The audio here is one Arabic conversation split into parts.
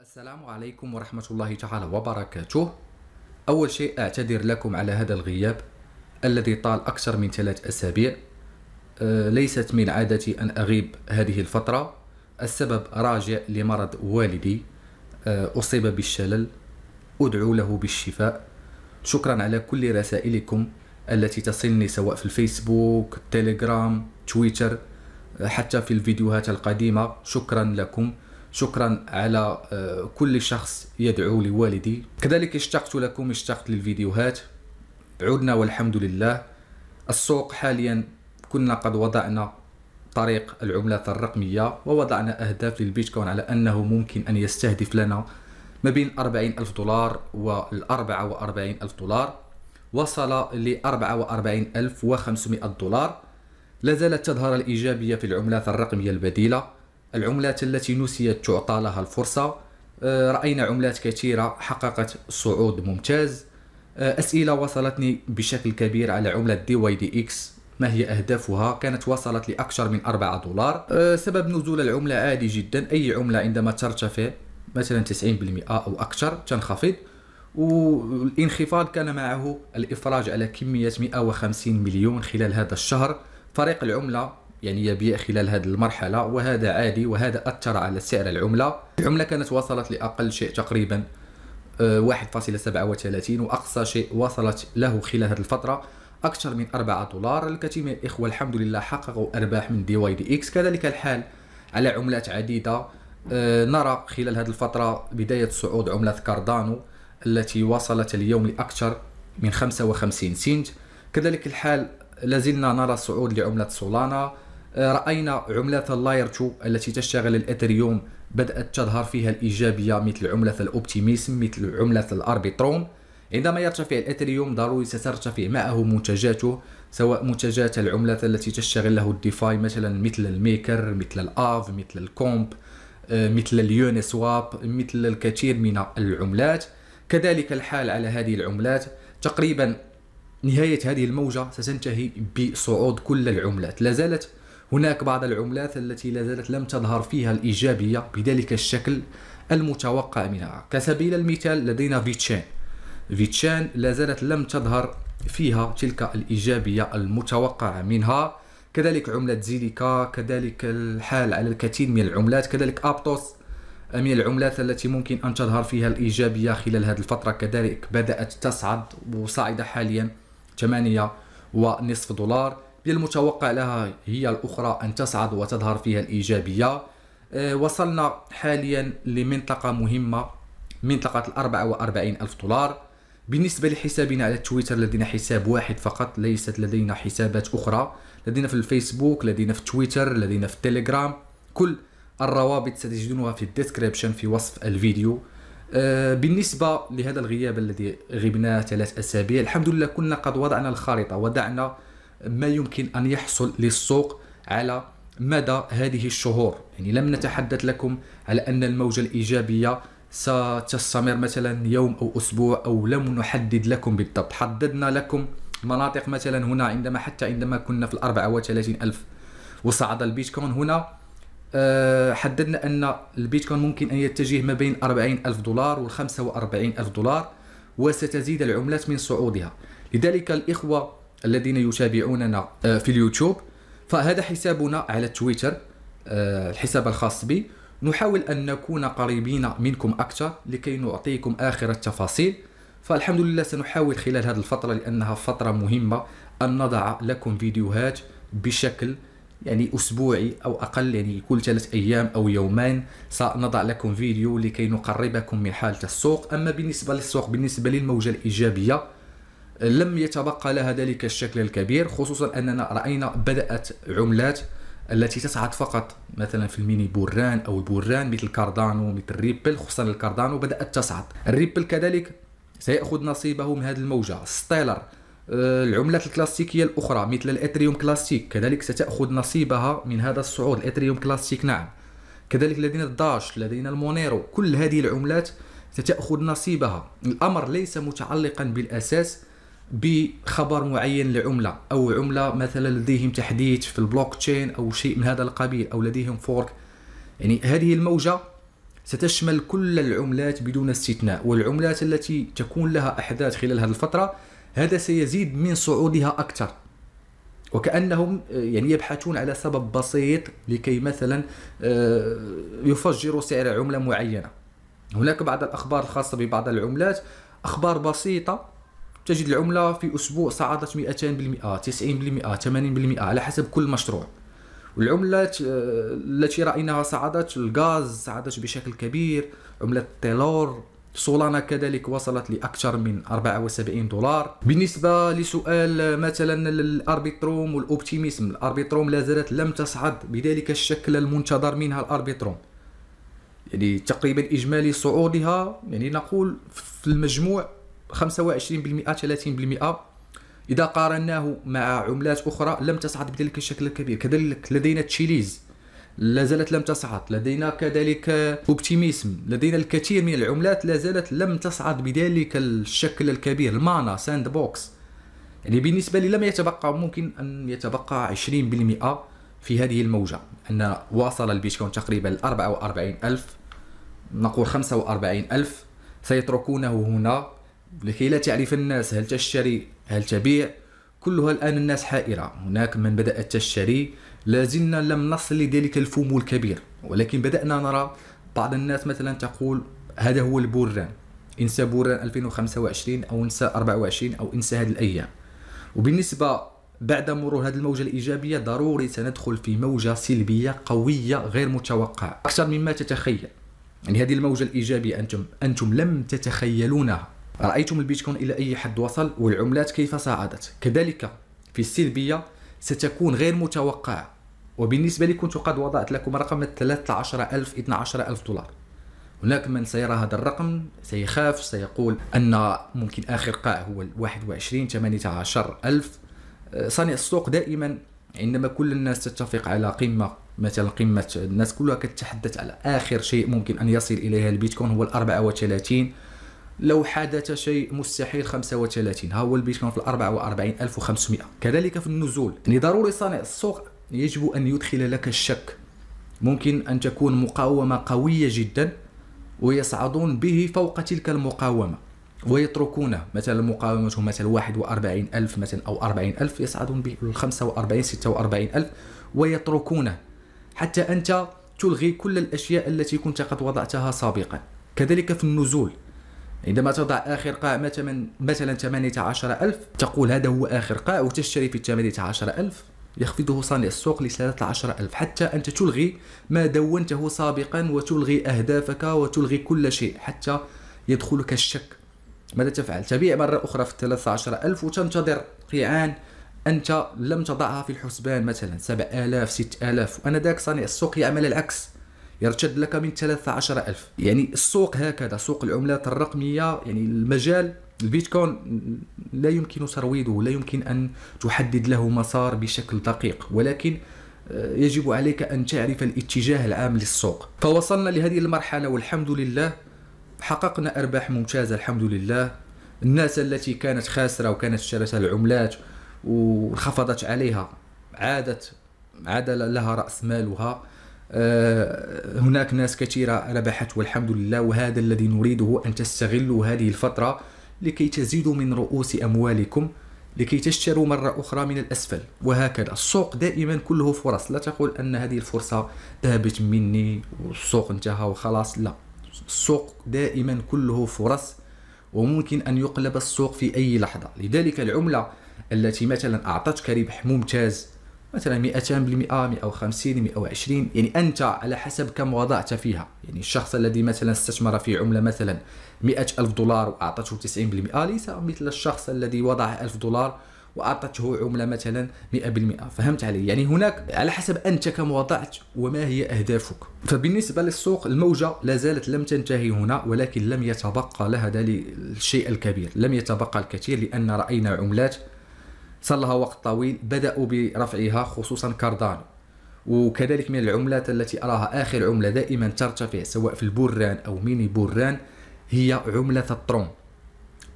السلام عليكم ورحمة الله تعالى وبركاته أول شيء أعتذر لكم على هذا الغياب الذي طال أكثر من ثلاث أسابيع أه، ليست من عادتي أن أغيب هذه الفترة السبب راجع لمرض والدي أه، أصيب بالشلل أدعو له بالشفاء شكرا على كل رسائلكم التي تصلني سواء في الفيسبوك تيليجرام تويتر أه، حتى في الفيديوهات القديمة شكرا لكم شكرا على آه، كل شخص يدعو لوالدي كذلك اشتقت لكم اشتقت للفيديوهات عدنا والحمد لله السوق حاليا كنا قد وضعنا طريق العملات الرقمية ووضعنا أهداف للبيتكوين على أنه ممكن أن يستهدف لنا ما بين 40 ألف دولار و 44 ألف دولار وصل ل 44500 دولار لازالت تظهر الإيجابية في العملات الرقمية البديلة العملات التي نسيت تعطى لها الفرصة آه، رأينا عملات كثيرة حققت صعود ممتاز آه، أسئلة وصلتني بشكل كبير على عملة دي واي دي إكس ما هي أهدافها كانت وصلت لأكثر من 4 دولار آه، سبب نزول العملة عادي جدا أي عملة عندما ترتفع مثلا 90% أو أكثر تنخفض والانخفاض كان معه الإفراج على كمية 150 مليون خلال هذا الشهر فريق العملة يعني يبيع خلال هذه المرحلة وهذا عادي وهذا أثر على سعر العملة العملة كانت وصلت لأقل شيء تقريبا 1.37 آه، وأقصى شيء وصلت له خلال هذه الفترة أكثر من 4 دولار الكثير من الإخوة الحمد لله حققوا أرباح من دي واي دي إكس كذلك الحال على عملات عديدة آه، نرى خلال هذه الفترة بداية صعود عملة كاردانو التي وصلت اليوم لأكثر من 55 سنت كذلك الحال لازلنا نرى صعود لعملة سولانا راينا عملات اللاير 2 التي تشتغل الاثريوم بدات تظهر فيها الايجابيه مثل عمله الاوبتيميسم مثل عمله الاربيتروم عندما يرتفع الاثريوم ضروري سترتفع معه منتجاته سواء منتجات العملات التي تشتغل له الديفاي مثلا مثل الميكر مثل الاف مثل الكومب آه، مثل اليوني سواب مثل الكثير من العملات كذلك الحال على هذه العملات تقريبا نهايه هذه الموجه ستنتهي بصعود كل العملات لا زالت هناك بعض العملات التي لا زالت لم تظهر فيها الإيجابية بذلك الشكل المتوقع منها كسبيل المثال لدينا فيتشان فيتشان لا زالت لم تظهر فيها تلك الإيجابية المتوقعة منها كذلك عملة زيليكا كذلك الحال على الكثير من العملات كذلك أبتوس من العملات التي ممكن أن تظهر فيها الإيجابية خلال هذه الفترة كذلك بدأت تصعد وصاعدة حاليا 8 ونصف دولار من المتوقع لها هي الأخرى أن تصعد وتظهر فيها الإيجابية آه، وصلنا حاليا لمنطقة مهمة منطقة ال 44000 ألف دولار بالنسبة لحسابنا على تويتر لدينا حساب واحد فقط ليست لدينا حسابات أخرى لدينا في الفيسبوك لدينا في تويتر لدينا في التليجرام كل الروابط ستجدونها في الديسكريبشن في وصف الفيديو آه، بالنسبة لهذا الغياب الذي غبناه ثلاث أسابيع الحمد لله كنا قد وضعنا الخارطة وضعنا ما يمكن أن يحصل للسوق على مدى هذه الشهور يعني لم نتحدث لكم على أن الموجة الإيجابية ستستمر مثلا يوم أو أسبوع أو لم نحدد لكم بالضبط حددنا لكم مناطق مثلا هنا عندما حتى عندما كنا في الأربعة وثلاثين ألف وصعد البيتكوين هنا آه، حددنا أن البيتكوين ممكن أن يتجه ما بين أربعين ألف دولار والخمسة وأربعين ألف دولار وستزيد العملات من صعودها لذلك الإخوة الذين يتابعوننا آه، في اليوتيوب فهذا حسابنا على تويتر آه، الحساب الخاص بي نحاول أن نكون قريبين منكم أكثر لكي نعطيكم آخر التفاصيل فالحمد لله سنحاول خلال هذه الفترة لأنها فترة مهمة أن نضع لكم فيديوهات بشكل يعني أسبوعي أو أقل يعني كل ثلاث أيام أو يومين سنضع لكم فيديو لكي نقربكم من حالة السوق أما بالنسبة للسوق بالنسبة للموجة الإيجابية لم يتبقى لها ذلك الشكل الكبير خصوصا أننا رأينا بدأت عملات التي تصعد فقط مثلا في الميني بوران او البوران مثل كاردانو مثل ريبل خصوصا الكاردانو بدات تصعد الريبل كذلك سياخذ نصيبه من هذه الموجه ستيلر آه، العملات الكلاسيكيه الاخرى مثل الاتريوم كلاسيك كذلك ستاخذ نصيبها من هذا الصعود الاتريوم كلاسيك نعم كذلك لدينا الداش لدينا المونيرو كل هذه العملات ستاخذ نصيبها الامر ليس متعلقا بالاساس بخبر معين لعمله او عمله مثلا لديهم تحديث في البلوك تشين او شيء من هذا القبيل او لديهم فورك يعني هذه الموجه ستشمل كل العملات بدون استثناء والعملات التي تكون لها احداث خلال هذه الفتره هذا سيزيد من صعودها اكثر وكانهم آه، يعني يبحثون على سبب بسيط لكي مثلا آه، يفجروا سعر عمله معينه هناك بعض الاخبار الخاصه ببعض العملات اخبار بسيطه تجد العمله في اسبوع صعدت 200% 90% 80% على حسب كل مشروع والعملة التي رأيناها صعدت الغاز صعدت بشكل كبير عملة التيلور سولانا كذلك وصلت لأكثر من 74 دولار بالنسبة لسؤال مثلا الأربيتروم والأوبتيميزم الأربيتروم لا زالت لم تصعد بذلك الشكل المنتظر منها الأربيتروم يعني تقريبا إجمالي صعودها يعني نقول في المجموع 25% 30% اذا قارناه مع عملات اخرى لم تصعد بذلك الشكل الكبير كذلك لدينا تشيليز لا زالت لم تصعد لدينا كذلك اوبتيميسم لدينا الكثير من العملات لا زالت لم تصعد بذلك الشكل الكبير المانا ساند بوكس يعني بالنسبة لي لم يتبقى ممكن أن يتبقى 20% في هذه الموجة أن واصل البيتكوين تقريبا 44000 نقول 45000 سيتركونه هنا لكي لا تعرف الناس هل تشتري هل تبيع كلها الآن الناس حائرة هناك من بدأت تشتري لازلنا لم نصل لذلك الفوم الكبير ولكن بدأنا نرى بعض الناس مثلا تقول هذا هو البران انسى بران 2025 أو انسى 24 أو انسى هذه الأيام وبالنسبة بعد مرور هذه الموجة الإيجابية ضروري سندخل في موجة سلبية قوية غير متوقعة أكثر مما تتخيل يعني هذه الموجة الإيجابية أنتم أنتم لم تتخيلونها رأيتم البيتكوين إلى أي حد وصل والعملات كيف صعدت كذلك في السلبية ستكون غير متوقعة وبالنسبة لي كنت قد وضعت لكم رقم 13 ألف 12 ألف دولار هناك من سيرى هذا الرقم سيخاف سيقول أن ممكن آخر قاع هو 21 18 ألف آه، صانع السوق دائما عندما كل الناس تتفق على قمة مثلا قمة الناس كلها كتحدث على آخر شيء ممكن أن يصل إليها البيتكوين هو 34 34 لو حدث شيء مستحيل 35 ها هو كان في 44500 كذلك في النزول يعني ضروري صانع السوق يجب ان يدخل لك الشك ممكن ان تكون مقاومه قويه جدا ويصعدون به فوق تلك المقاومه ويتركونه مثلا مقاومته مثلا 41 ألف مثلا أو 40 ألف يصعدون به 45 46 ألف ويتركونه حتى أنت تلغي كل الأشياء التي كنت قد وضعتها سابقا كذلك في النزول عندما تضع آخر قاع مثلا مثلا 18000 تقول هذا هو آخر قاع وتشتري في 18000 يخفضه صانع السوق ل 13000 حتى أنت تلغي ما دونته سابقا وتلغي أهدافك وتلغي كل شيء حتى يدخلك الشك ماذا تفعل؟ تبيع مرة أخرى في 13000 وتنتظر قيعان أنت لم تضعها في الحسبان مثلا 7000 6000 وأنا ذاك صانع السوق يعمل العكس يرتد لك من 13000 يعني السوق هكذا سوق العملات الرقميه يعني المجال البيتكوين لا يمكن ترويضه لا يمكن ان تحدد له مسار بشكل دقيق ولكن آه، يجب عليك ان تعرف الاتجاه العام للسوق فوصلنا لهذه المرحله والحمد لله حققنا ارباح ممتازه الحمد لله الناس التي كانت خاسره وكانت اشترت العملات وانخفضت عليها عادت عاد لها راس مالها آه، هناك ناس كثيرة ربحت والحمد لله وهذا الذي نريده أن تستغلوا هذه الفترة لكي تزيدوا من رؤوس أموالكم لكي تشتروا مرة أخرى من الأسفل وهكذا السوق دائما كله فرص لا تقول أن هذه الفرصة ذهبت مني والسوق انتهى وخلاص لا السوق دائما كله فرص وممكن أن يقلب السوق في أي لحظة لذلك العملة التي مثلا أعطتك ربح ممتاز مثلا 200% 150 120 يعني انت على حسب كم وضعت فيها يعني الشخص الذي مثلا استثمر في عمله مثلا 100 الف دولار واعطته 90% ليس مثل الشخص الذي وضع 1000 دولار واعطته عمله مثلا 100% فهمت علي يعني هناك على حسب انت كم وضعت وما هي اهدافك فبالنسبه للسوق الموجه لا زالت لم تنتهي هنا ولكن لم يتبقى لها الشيء الكبير لم يتبقى الكثير لان راينا عملات صار لها وقت طويل بدأوا برفعها خصوصا كاردانو وكذلك من العملات التي أراها آخر عملة دائما ترتفع سواء في البران أو ميني بران هي عملة الترون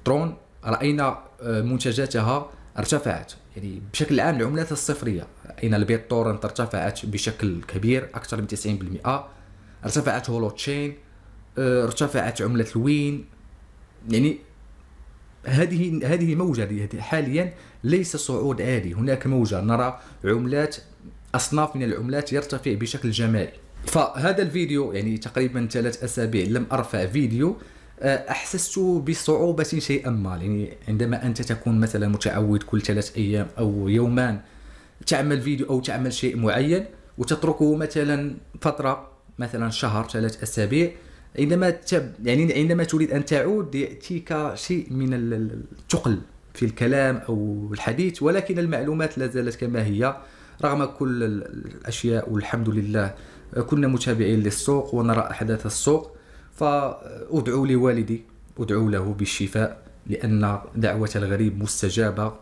ترون رأينا آه، منتجاتها ارتفعت يعني بشكل عام العملات الصفرية رأينا البيت تورنت ارتفعت بشكل كبير أكثر من 90% ارتفعت هولو تشين آه، ارتفعت عملة الوين يعني هذه هذه موجة حاليا ليس صعود عالي هناك موجه نرى عملات اصناف من العملات يرتفع بشكل جماعي فهذا الفيديو يعني تقريبا ثلاث اسابيع لم ارفع فيديو آه، احسست بصعوبه شيئا ما يعني عندما انت تكون مثلا متعود كل ثلاث ايام او يومان تعمل فيديو او تعمل شيء معين وتتركه مثلا فتره مثلا شهر ثلاث اسابيع عندما تب يعني عندما تريد ان تعود ياتيك شيء من الثقل في الكلام او الحديث ولكن المعلومات لا زالت كما هي رغم كل الاشياء والحمد لله كنا متابعين للسوق ونرى احداث السوق فادعو لوالدي ادعو له بالشفاء لان دعوه الغريب مستجابه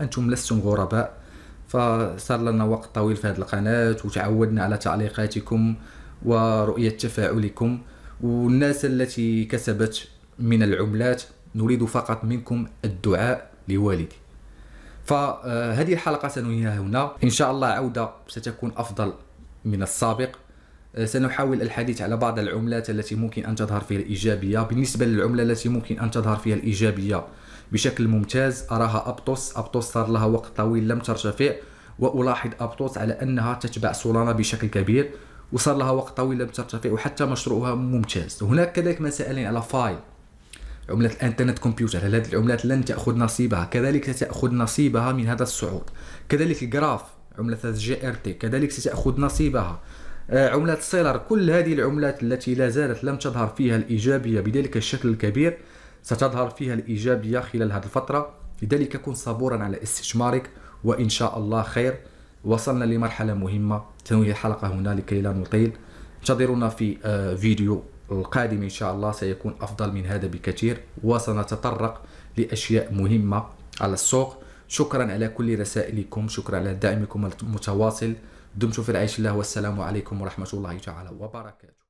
انتم لستم غرباء فصار لنا وقت طويل في هذه القناه وتعودنا على تعليقاتكم ورؤيه تفاعلكم والناس التي كسبت من العملات نريد فقط منكم الدعاء لوالدي فهذه الحلقة سننهيها هنا إن شاء الله عودة ستكون أفضل من السابق أه، سنحاول الحديث على بعض العملات التي ممكن أن تظهر فيها الإيجابية بالنسبة للعملة التي ممكن أن تظهر فيها الإيجابية بشكل ممتاز أراها أبطوس أبطوس صار لها وقت طويل لم ترتفع وألاحظ أبطوس على أنها تتبع سولانا بشكل كبير وصار لها وقت طويل لم ترتفع وحتى مشروعها ممتاز هناك كذلك مسائلين على فاي عملة الانترنت كمبيوتر هل هذه العملات لن تأخذ نصيبها كذلك ستأخذ نصيبها من هذا الصعود كذلك الجراف عملة جي ار تي كذلك ستأخذ نصيبها آه، عملة سيلر كل هذه العملات التي لا زالت لم تظهر فيها الإيجابية بذلك الشكل الكبير ستظهر فيها الإيجابية خلال هذه الفترة لذلك كن صبورا على استثمارك وإن شاء الله خير وصلنا لمرحلة مهمة تنوي الحلقه هنا لكي لا نطيل انتظرونا في آه، فيديو القادم ان شاء الله سيكون افضل من هذا بكثير وسنتطرق لاشياء مهمه على السوق شكرا على كل رسائلكم شكرا على دعمكم المتواصل دمتم في العيش الله والسلام عليكم ورحمه الله تعالى وبركاته